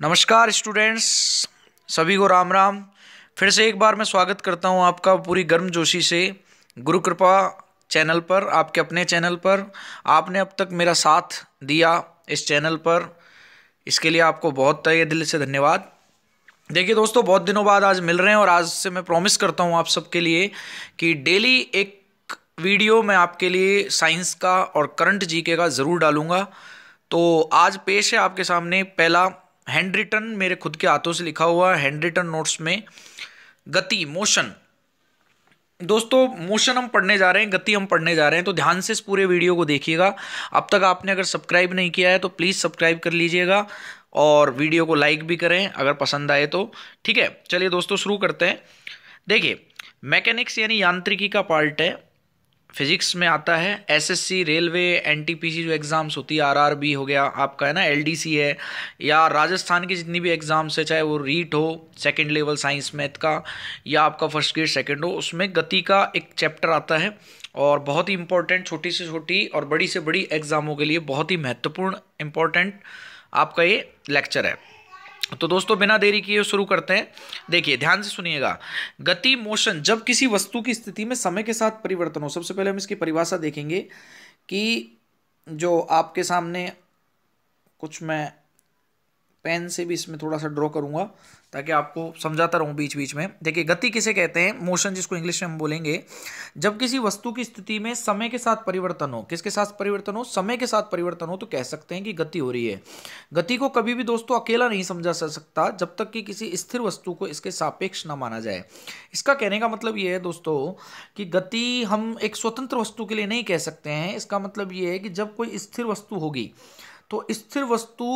नमस्कार स्टूडेंट्स सभी को राम राम फिर से एक बार मैं स्वागत करता हूं आपका पूरी गर्म जोशी से गुरु कृपा चैनल पर आपके अपने चैनल पर आपने अब तक मेरा साथ दिया इस चैनल पर इसके लिए आपको बहुत तय दिल से धन्यवाद देखिए दोस्तों बहुत दिनों बाद आज मिल रहे हैं और आज से मैं प्रॉमिस करता हूँ आप सबके लिए कि डेली एक वीडियो मैं आपके लिए साइंस का और करंट जीके का ज़रूर डालूंगा तो आज पेश है आपके सामने पहला हैंड रिटर्न मेरे खुद के हाथों से लिखा हुआ हैंड रिटर्न नोट्स में गति मोशन दोस्तों मोशन हम पढ़ने जा रहे हैं गति हम पढ़ने जा रहे हैं तो ध्यान से इस पूरे वीडियो को देखिएगा अब तक आपने अगर सब्सक्राइब नहीं किया है तो प्लीज़ सब्सक्राइब कर लीजिएगा और वीडियो को लाइक भी करें अगर पसंद आए तो ठीक है चलिए दोस्तों शुरू करते हैं देखिए मैकेनिक्स यानी यांत्रिकी का पार्ट है फिजिक्स में आता है एसएससी रेलवे एनटीपीसी जो एग्ज़ाम्स होती है आरआरबी हो गया आपका है ना एलडीसी है या राजस्थान की जितनी भी एग्ज़ाम्स है चाहे वो रीट हो सेकंड लेवल साइंस मैथ का या आपका फर्स्ट ग्रेड सेकंड हो उसमें गति का एक चैप्टर आता है और बहुत ही इंपॉर्टेंट छोटी से छोटी और बड़ी से बड़ी एग्ज़ामों के लिए बहुत ही महत्वपूर्ण इम्पॉर्टेंट आपका ये लेक्चर है तो दोस्तों बिना देरी किए शुरू करते हैं देखिए ध्यान से सुनिएगा गति मोशन जब किसी वस्तु की स्थिति में समय के साथ परिवर्तन हो सबसे पहले हम इसकी परिभाषा देखेंगे कि जो आपके सामने कुछ मैं पेन से भी इसमें थोड़ा सा ड्रॉ करूँगा ताकि आपको समझाता रहूँ बीच बीच में देखिए गति किसे कहते हैं मोशन जिसको इंग्लिश में हम बोलेंगे जब किसी वस्तु की स्थिति में समय के साथ परिवर्तन हो किसके साथ परिवर्तन हो समय के साथ परिवर्तन हो तो कह सकते हैं कि गति हो रही है गति को कभी भी दोस्तों अकेला नहीं समझा जा सकता जब तक कि किसी स्थिर वस्तु को इसके सापेक्ष न माना जाए इसका कहने का मतलब ये है दोस्तों कि गति हम एक स्वतंत्र वस्तु के लिए नहीं कह सकते हैं इसका मतलब ये है कि जब कोई स्थिर वस्तु होगी तो स्थिर वस्तु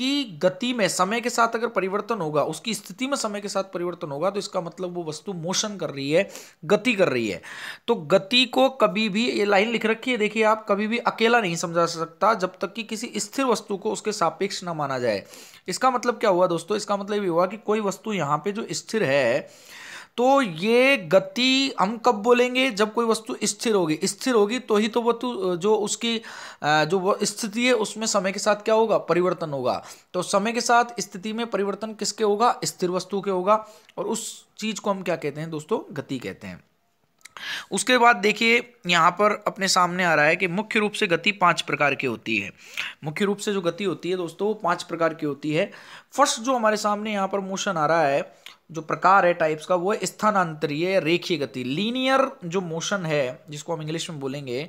उसकी गति में समय के साथ अगर परिवर्तन होगा उसकी स्थिति में समय के साथ परिवर्तन होगा तो इसका मतलब वो वस्तु मोशन कर रही है गति कर रही है तो गति को कभी भी ये लाइन लिख रखी है देखिए आप कभी भी अकेला नहीं समझा सकता जब तक कि किसी स्थिर वस्तु को उसके सापेक्ष ना माना जाए इसका मतलब क्या हुआ दोस्तों इसका मतलब ये हुआ कि कोई वस्तु यहाँ पर जो स्थिर है तो ये गति हम कब बोलेंगे जब कोई वस्तु स्थिर होगी स्थिर होगी तो ही तो वस्तु जो उसकी जो स्थिति है उसमें समय के साथ क्या होगा परिवर्तन होगा तो समय के साथ स्थिति में परिवर्तन किसके होगा स्थिर वस्तु के होगा और उस चीज़ को हम क्या कहते हैं दोस्तों गति कहते हैं उसके बाद देखिए यहाँ पर अपने सामने आ रहा है कि मुख्य रूप से गति पांच प्रकार की होती है मुख्य रूप से जो गति होती है दोस्तों वो पांच प्रकार की होती है फर्स्ट जो हमारे सामने यहाँ पर मोशन आ रहा है जो प्रकार है टाइप्स का वो स्थानांतरीय रेखीय गति लीनियर जो मोशन है जिसको हम इंग्लिश में बोलेंगे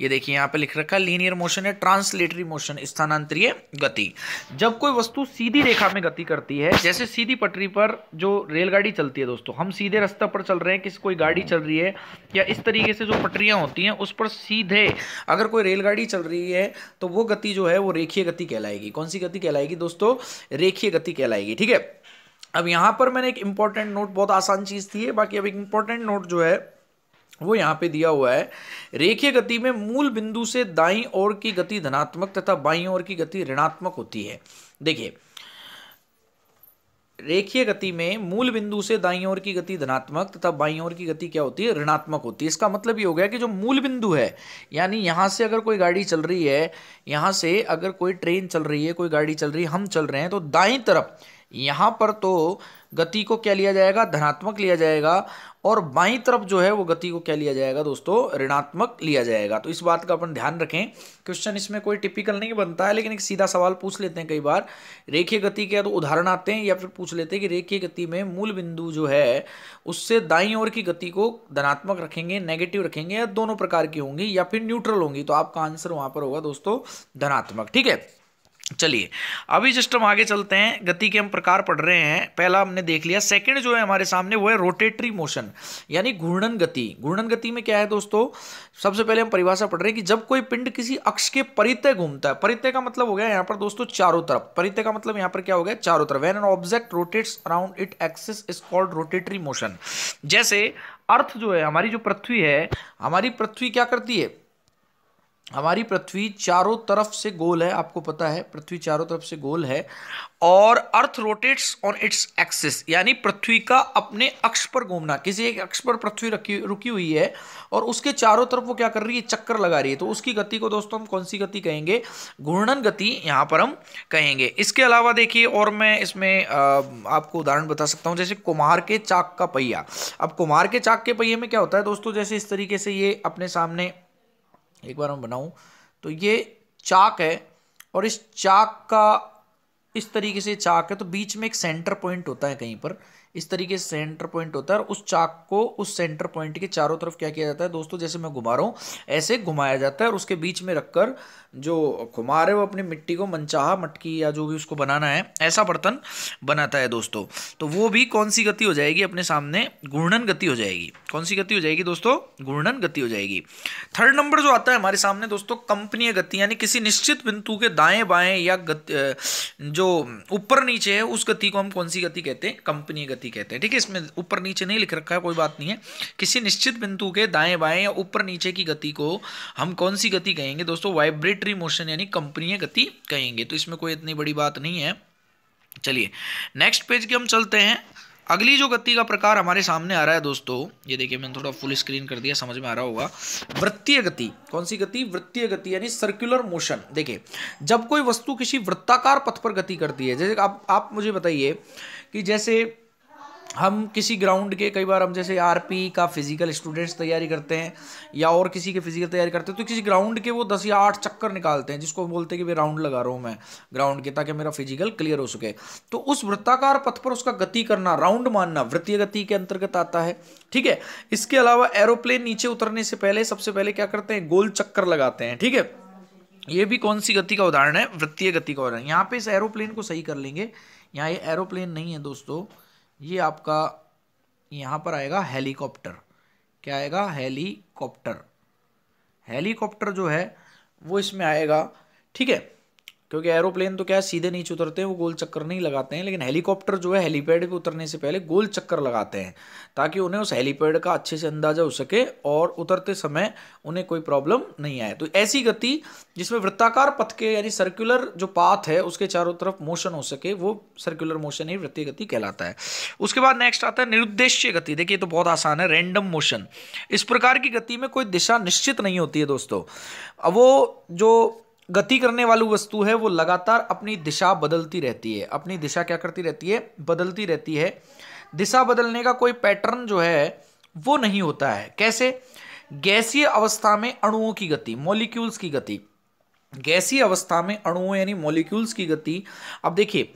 ये देखिए यहाँ पे लिख रखा है लीनियर मोशन है ट्रांसलेटरी मोशन स्थानांतरीय गति जब कोई वस्तु सीधी रेखा में गति करती है जैसे सीधी पटरी पर जो रेलगाड़ी चलती है दोस्तों हम सीधे रास्ता पर चल रहे हैं किसी कोई गाड़ी चल रही है या इस तरीके से जो पटरियाँ होती हैं उस पर सीधे अगर कोई रेलगाड़ी चल रही है तो वो गति जो है वो रेखीय गति कहलाएगी कौन सी गति कहलाएगी दोस्तों रेखीय गति कहलाएगी ठीक है अब यहां पर मैंने एक इंपॉर्टेंट नोट बहुत आसान चीज़ थी है बाकी अब एक इंपॉर्टेंट नोट जो है वो यहाँ पे दिया हुआ है रेखीय गति में मूल बिंदु से दाई ओर की गति धनात्मक तथा बाई ओर की गति ऋणात्मक होती है देखिए रेखीय गति में मूल बिंदु से दाई ओर की गति धनात्मक तथा बाई ओर की गति क्या होती है ऋणात्मक होती है इसका मतलब ये हो गया कि जो मूल बिंदु है यानी यहाँ से अगर कोई गाड़ी चल रही है यहाँ से अगर कोई ट्रेन चल रही है कोई गाड़ी चल रही है हम चल रहे हैं तो दाई तरफ यहाँ पर तो गति को क्या लिया जाएगा धनात्मक लिया जाएगा और बाई तरफ जो है वो गति को क्या लिया जाएगा दोस्तों ऋणात्मक लिया जाएगा तो इस बात का अपन ध्यान रखें क्वेश्चन इसमें कोई टिपिकल नहीं बनता है लेकिन एक सीधा सवाल पूछ लेते हैं कई बार रेखीय गति के तो उदाहरण आते हैं या फिर पूछ लेते हैं कि रेखीय गति में मूल बिंदु जो है उससे दाई ओर की गति को धनात्मक रखेंगे नेगेटिव रखेंगे या दोनों प्रकार की होंगी या फिर न्यूट्रल होंगी तो आपका आंसर वहाँ पर होगा दोस्तों धनात्मक ठीक है चलिए अभी जस्ट हम आगे चलते हैं गति के हम प्रकार पढ़ रहे हैं पहला हमने देख लिया सेकंड जो है हमारे सामने वो है रोटेटरी मोशन यानी घूर्णन गति घूर्णन गति में क्या है दोस्तों सबसे पहले हम परिभाषा पढ़ रहे हैं कि जब कोई पिंड किसी अक्ष के परितय घूमता है परितय का मतलब हो गया यहाँ पर दोस्तों चारों तरफ परितय का मतलब यहाँ पर क्या हो गया चारों तरफ when an object rotates around its axis is called rotatory motion जैसे अर्थ जो है हमारी जो पृथ्वी है हमारी पृथ्वी क्या करती है हमारी पृथ्वी चारों तरफ से गोल है आपको पता है पृथ्वी चारों तरफ से गोल है और earth rotates on its axis यानी पृथ्वी का अपने अक्ष पर घूमना किसी एक अक्ष पर पृथ्वी रखी रुकी हुई है और उसके चारों तरफ वो क्या कर रही है चक्कर लगा रही है तो उसकी गति को दोस्तों हम कौन सी गति कहेंगे घूर्णन गति यहाँ पर हम कहेंगे इसके अलावा देखिए और मैं इसमें आपको उदाहरण बता सकता हूँ जैसे कुमार के चाक का पहिया अब कुमार के चाक के पहिए में क्या होता है दोस्तों जैसे इस तरीके से ये अपने सामने एक बार मैं बनाऊँ तो ये चाक है और इस चाक का इस तरीके से चाक है तो बीच में एक सेंटर पॉइंट होता है कहीं पर इस तरीके से सेंटर पॉइंट होता है और उस चाक को उस सेंटर पॉइंट के चारों तरफ क्या किया जाता है दोस्तों जैसे मैं घुमा रहा हूँ ऐसे घुमाया जाता है और उसके बीच में रखकर जो घुमा रहे वो अपनी मिट्टी को मनचाहा मटकी या जो भी उसको बनाना है ऐसा बर्तन बनाता है दोस्तों तो वो भी कौन सी गति हो जाएगी अपने सामने घूर्णन गति हो जाएगी कौन सी गति हो जाएगी दोस्तों घूर्णन गति हो जाएगी थर्ड नंबर जो आता है हमारे सामने दोस्तों कंपनीय गति यानी किसी निश्चित बिंदु के दाएँ बाएँ या गति जो ऊपर नीचे है उस गति को हम कौन सी गति कहते हैं कंपनीय गति स्थिति कहते हैं ठीक है इसमें ऊपर नीचे नहीं लिख रखा है कोई बात नहीं है किसी निश्चित बिंदु के दाएं बाएं या ऊपर नीचे की गति को हम कौन सी गति कहेंगे दोस्तों वाइब्रेटरी मोशन यानी कंपनीय गति कहेंगे तो इसमें कोई इतनी बड़ी बात नहीं है चलिए नेक्स्ट पेज के हम चलते हैं अगली जो गति का प्रकार हमारे सामने आ रहा है दोस्तों ये देखिए मैंने थोड़ा फुल स्क्रीन कर दिया समझ में आ रहा होगा वृत्तीय गति कौन सी गति वृत्तीय गति यानी सर्कुलर मोशन देखिए जब कोई वस्तु किसी वृत्ताकार पथ पर गति करती है जैसे आप आप मुझे बताइए कि जैसे हम किसी ग्राउंड के कई बार हम जैसे आरपी का फिजिकल स्टूडेंट्स तैयारी करते हैं या और किसी के फिजिकल तैयारी करते हैं तो किसी ग्राउंड के वो दस या आठ चक्कर निकालते हैं जिसको बोलते हैं कि भाई राउंड लगा रहा हूँ मैं ग्राउंड के ताकि मेरा फिजिकल क्लियर हो सके तो उस वृत्ताकार पथ पर उसका गति करना राउंड मानना वृत्तीय गति के अंतर्गत आता है ठीक है इसके अलावा एरोप्लेन नीचे उतरने से पहले सबसे पहले क्या करते हैं गोल चक्कर लगाते हैं ठीक है ये भी कौन सी गति का उदाहरण है वृत्तीय गति का उदाहरण यहाँ पे इस एरोप्लेन को सही कर लेंगे यहाँ ये एरोप्लेन नहीं है दोस्तों ये आपका यहाँ पर आएगा हेलीकॉप्टर क्या आएगा हेलीकॉप्टर हेलीकॉप्टर जो है वो इसमें आएगा ठीक है क्योंकि एरोप्लेन तो क्या है सीधे नीचे उतरते हैं वो गोल चक्कर नहीं लगाते हैं लेकिन हेलीकॉप्टर जो है हेलीपैड पे उतरने से पहले गोल चक्कर लगाते हैं ताकि उन्हें उस हेलीपैड का अच्छे से अंदाजा हो सके और उतरते समय उन्हें कोई प्रॉब्लम नहीं आए तो ऐसी गति जिसमें वृत्ताकार पथ के यानी सर्कुलर जो पाथ है उसके चारों तरफ मोशन हो सके वो सर्कुलर मोशन ही वृत्तीय गति कहलाता है उसके बाद नेक्स्ट आता है निरुद्देश्य गति देखिए तो बहुत आसान है रैंडम मोशन इस प्रकार की गति में कोई दिशा निश्चित नहीं होती है दोस्तों वो जो गति करने वाली वस्तु है वो लगातार अपनी दिशा बदलती रहती है अपनी दिशा क्या करती रहती है बदलती रहती है दिशा बदलने का कोई पैटर्न जो है वो नहीं होता है कैसे गैसीय अवस्था में अणुओं की गति मॉलिक्यूल्स की गति गैसीय अवस्था में अणुओं यानी मॉलिक्यूल्स की गति अब देखिए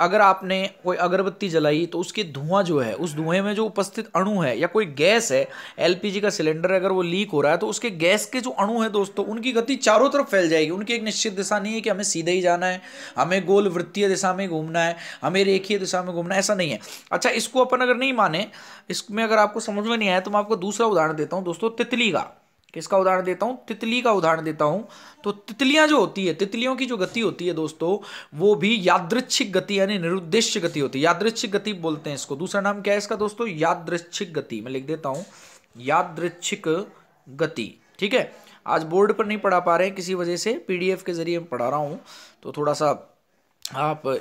अगर आपने कोई अगरबत्ती जलाई तो उसके धुआं जो है उस धुएं में जो उपस्थित अणु है या कोई गैस है एलपीजी का सिलेंडर अगर वो लीक हो रहा है तो उसके गैस के जो अणु है दोस्तों उनकी गति चारों तरफ फैल जाएगी उनकी एक निश्चित दिशा नहीं है कि हमें सीधे ही जाना है हमें गोल वृत्तीय दिशा में घूमना है हमें रेखीय दिशा में घूमना है ऐसा नहीं है अच्छा इसको अपन अगर नहीं माने इसमें अगर आपको समझ में नहीं आया तो मैं आपको दूसरा उदाहरण देता हूँ दोस्तों तितली का किसका उदाहरण देता हूँ तितली का उदाहरण देता हूँ तो तितलियाँ जो होती है तितलियों की जो गति होती है दोस्तों वो भी यादृच्छिक गति यानी निरुद्देश्य गति होती है यादृच्छिक गति बोलते हैं इसको दूसरा नाम क्या है इसका दोस्तों यादृच्छिक गति मैं लिख देता हूँ यादृच्छिक गति ठीक है आज बोर्ड पर नहीं पढ़ा पा रहे हैं किसी वजह से पीडीएफ के जरिए पढ़ा रहा हूँ तो थोड़ा सा आप